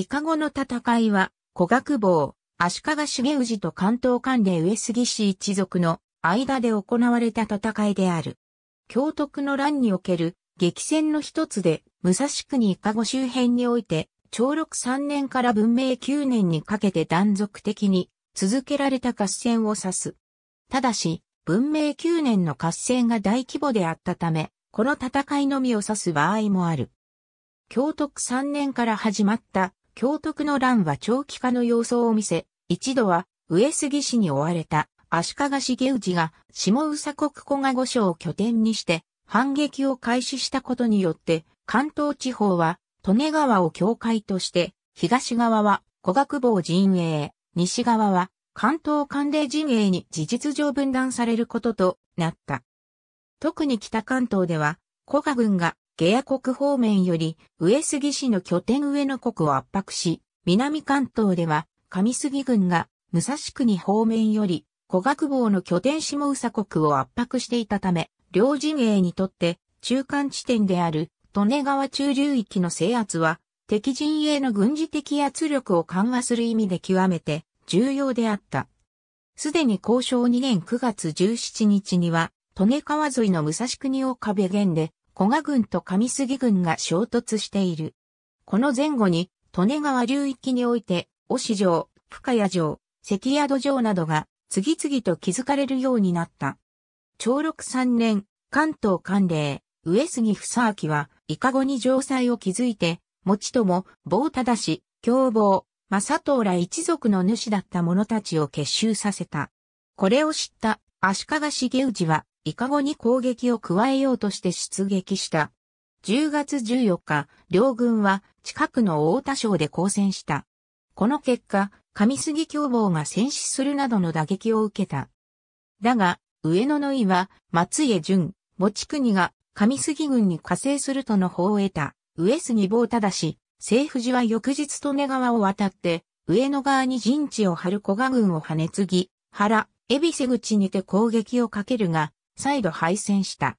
イカゴの戦いは、古学坊、足利重氏と関東関連上杉氏一族の間で行われた戦いである。京徳の乱における激戦の一つで、武蔵国イカゴ周辺において、長禄3年から文明9年にかけて断続的に続けられた合戦を指す。ただし、文明9年の合戦が大規模であったため、この戦いのみを指す場合もある。京徳3年から始まった京徳の乱は長期化の様相を見せ、一度は上杉氏に追われた足利重氏が下宇佐国古賀御所を拠点にして反撃を開始したことによって関東地方は利根川を境界として東側は古学坊陣営、西側は関東関連陣営に事実上分断されることとなった。特に北関東では古賀軍が下野国方面より上杉氏の拠点上野国を圧迫し、南関東では上杉軍が武蔵国方面より古学坊の拠点下宇佐国を圧迫していたため、両陣営にとって中間地点である利根川中流域の制圧は敵陣営の軍事的圧力を緩和する意味で極めて重要であった。すでに交渉2年9月17日には、利根川沿いの武蔵国を壁限で古賀軍と上杉軍が衝突している。この前後に、利根川流域において、忍城、深谷城、関宿城などが次々と築かれるようになった。長禄三年、関東関令、上杉房明は、いかごに城塞を築いて、持友、棒忠し、凶暴、正藤ら一族の主だった者たちを結集させた。これを知った足利重氏は、いかゴに攻撃を加えようとして出撃した。10月14日、両軍は近くの大田省で交戦した。この結果、上杉凶暴が戦死するなどの打撃を受けた。だが、上野の井は、松江淳、地国が上杉軍に加勢するとの報を得た、上杉坊忠し、政府時は翌日利根川を渡って、上野側に陣地を張る古賀軍を跳ね継ぎ、原、恵比瀬口にて攻撃をかけるが、再度敗戦した。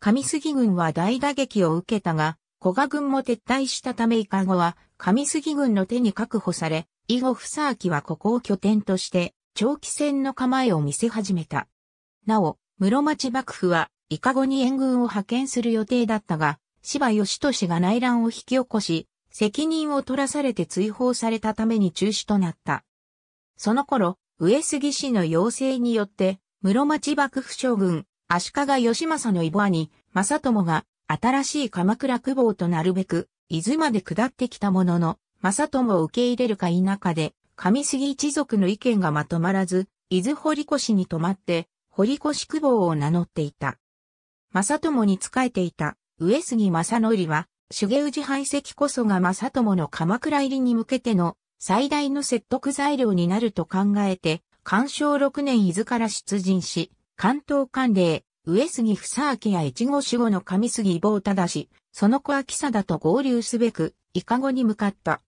上杉軍は大打撃を受けたが、古賀軍も撤退したため伊香後は上杉軍の手に確保され、以後房明はここを拠点として長期戦の構えを見せ始めた。なお、室町幕府はイカゴに援軍を派遣する予定だったが、柴義利が内乱を引き起こし、責任を取らされて追放されたために中止となった。その頃、上杉氏の要請によって、室町幕府将軍、足利義政の異母兄、正友が、新しい鎌倉久保となるべく、伊豆まで下ってきたものの、正友を受け入れるか否かで、上杉一族の意見がまとまらず、伊豆堀越に泊まって、堀越久保を名乗っていた。正友に仕えていた、上杉正則は、重氏排斥こそが正友の鎌倉入りに向けての最大の説得材料になると考えて、干渉6年伊豆から出陣し、関東管領、上杉房明や越後守護の上杉棒忠し、その子は貴貞と合流すべく、伊香後に向かった。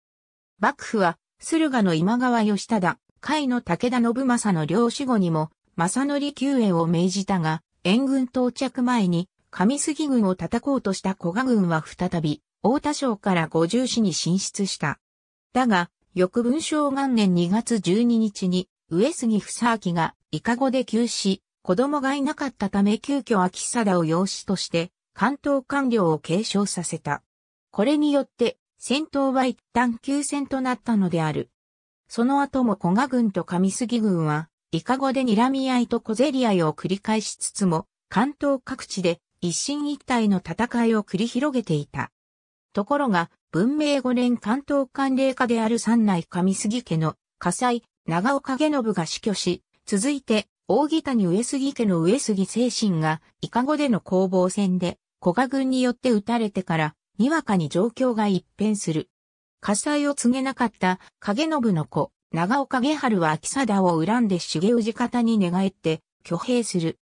幕府は、駿河の今川義忠、甲斐の武田信政の両守護にも、正則救援を命じたが、援軍到着前に、上杉軍を叩こうとした古賀軍は再び、大田省から五十市に進出した。だが、翌文章元年2月12日に、上杉房明が、伊香後で急死、子供がいなかったため急遽秋貞を養子として関東官僚を継承させた。これによって戦闘は一旦休戦となったのである。その後も古賀軍と上杉軍は、イカゴで睨み合いと小競り合いを繰り返しつつも、関東各地で一進一退の戦いを繰り広げていた。ところが、文明5年関東官領下である三内上杉家の火災、長岡下信が死去し、続いて大木谷上杉家の上杉精神が、イカゴでの攻防戦で、古賀軍によって撃たれてから、にわかに状況が一変する。火災を告げなかった影信の子、長岡影春は秋貞を恨んで重氏方に寝返って挙兵する。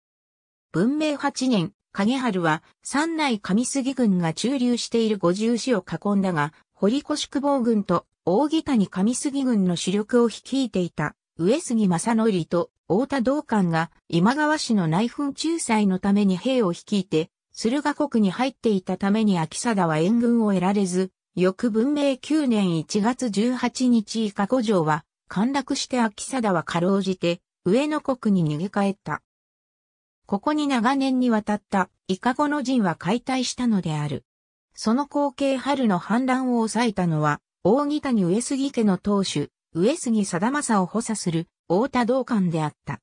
文明8年、影春は三内上杉軍が駐留している五十市を囲んだが、堀越久保軍と大木谷上杉軍の主力を率いていた上杉正則と太田道館が今川氏の内紛仲裁のために兵を率いて、駿河国に入っていたために秋貞は援軍を得られず、翌文明9年1月18日以下五条は、陥落して秋貞はかろうじて、上野国に逃げ帰った。ここに長年にわたったイカゴの陣は解体したのである。その後継春の反乱を抑えたのは、大木谷上杉家の当主、上杉貞政を補佐する太田道館であった。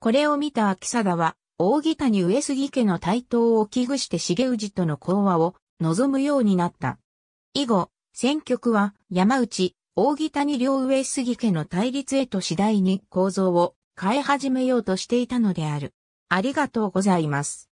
これを見た秋貞は、大木谷上杉家の台頭を危惧して重氏との講和を望むようになった。以後、戦局は山内、大木谷両上杉家の対立へと次第に構造を変え始めようとしていたのである。ありがとうございます。